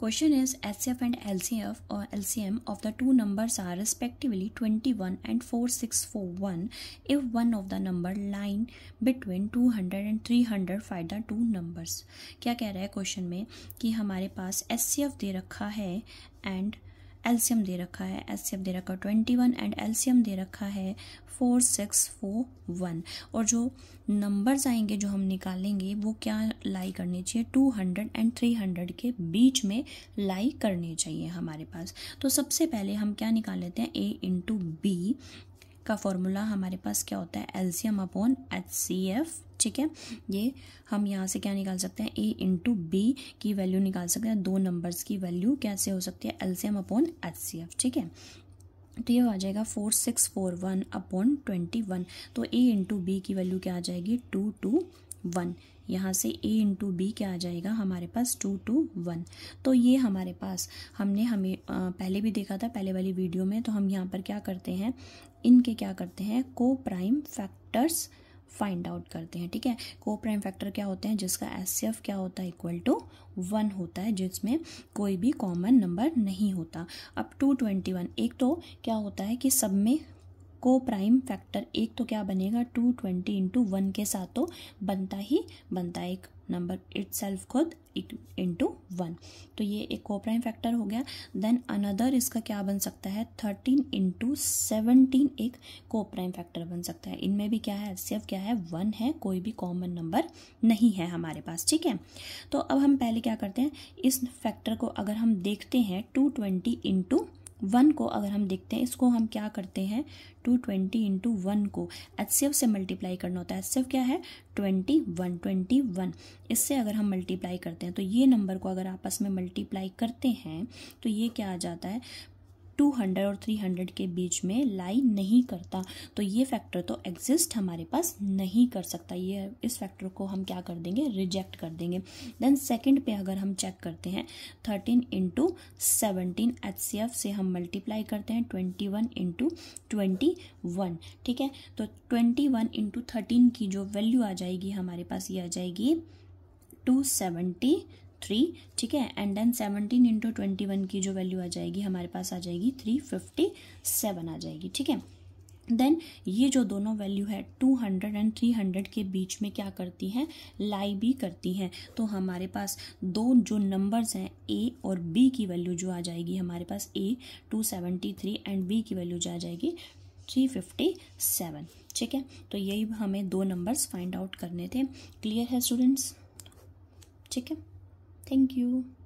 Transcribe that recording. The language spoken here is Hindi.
Question is S F and L C F और L C M of the two numbers are respectively twenty one and four six four one if one of the number line between two hundred and three hundred five the two numbers क्या कह रहा है क्वेश्चन में कि हमारे पास एस सी एफ दे रखा है एंड एल्शियम दे रखा है एल्शियम दे रखा है ट्वेंटी वन एंड एल्शियम दे रखा है फोर सिक्स फोर वन और जो नंबर्स आएंगे जो हम निकालेंगे वो क्या लाई करनी चाहिए two hundred and three hundred के बीच में लाई करनी चाहिए हमारे पास तो सबसे पहले हम क्या निकाल लेते हैं ए इंटू बी का फॉर्मूला हमारे पास क्या होता है LCM upon H C F ठीक है ये हम यहाँ से क्या निकाल सकते हैं ए इंटू बी की वैल्यू निकाल सकते हैं दो नंबर्स की वैल्यू कैसे हो सकती है LCM upon H C F ठीक है तो ये आ जाएगा four six four one upon twenty one तो ए इंटू बी की वैल्यू क्या आ जाएगी टू टू वन यहाँ से ए इंटू बी क्या आ जाएगा हमारे पास टू टू वन तो ये हमारे पास हमने हमें पहले भी देखा था पहले वाली वीडियो में तो हम यहाँ पर क्या करते हैं इनके क्या करते हैं को प्राइम फैक्टर्स फाइंड आउट करते हैं ठीक है को प्राइम फैक्टर क्या होते हैं जिसका एस क्या होता है इक्वल टू वन होता है जिसमें कोई भी कॉमन नंबर नहीं होता अब टू ट्वेंटी वन एक तो क्या होता है कि सब में को प्राइम फैक्टर एक तो क्या बनेगा टू ट्वेंटी इंटू वन के साथ तो बनता ही बनता है एक नंबर इट सेल्फ खुद इंटू वन तो ये एक को प्राइम फैक्टर हो गया देन अनदर इसका क्या बन सकता है थर्टीन इंटू सेवनटीन एक को प्राइम फैक्टर बन सकता है इनमें भी क्या है सिर्फ क्या है वन है कोई भी कॉमन नंबर नहीं है हमारे पास ठीक है तो अब हम पहले क्या करते हैं इस फैक्टर को अगर हम देखते हैं टू ट्वेंटी इंटू वन को अगर हम देखते हैं इसको हम क्या करते हैं टू ट्वेंटी इंटू वन को एच सी एफ से मल्टीप्लाई करना होता है एच सी एफ क्या है ट्वेंटी वन ट्वेंटी वन इससे अगर हम मल्टीप्लाई करते हैं तो ये नंबर को अगर आपस में मल्टीप्लाई करते हैं तो ये क्या आ जाता है टू हंड्रेड और थ्री हंड्रेड के बीच में लाई नहीं करता तो ये फैक्टर तो एग्जिस्ट हमारे पास नहीं कर सकता ये इस फैक्टर को हम क्या कर देंगे रिजेक्ट कर देंगे देन सेकेंड पे अगर हम चेक करते हैं thirteen into seventeen H C F से हम मल्टीप्लाई करते हैं twenty one into twenty one ठीक है तो ट्वेंटी वन इंटू थर्टीन की जो वैल्यू आ जाएगी हमारे पास ये आ जाएगी टू सेवेंटी थ्री ठीक है and then seventeen into twenty one की जो वैल्यू आ जाएगी हमारे पास आ जाएगी थ्री फिफ्टी सेवन आ जाएगी ठीक है देन ये जो दोनों वैल्यू है two hundred and three hundred के बीच में क्या करती हैं लाई भी करती हैं तो हमारे पास दो जो नंबर्स हैं ए और बी की वैल्यू जो आ जाएगी हमारे पास A two seventy three and B की वैल्यू जो आ जाएगी थ्री फिफ्टी सेवन ठीक है तो यही हमें दो नंबर्स फाइंड आउट करने थे क्लियर है स्टूडेंट्स ठीक है Thank you.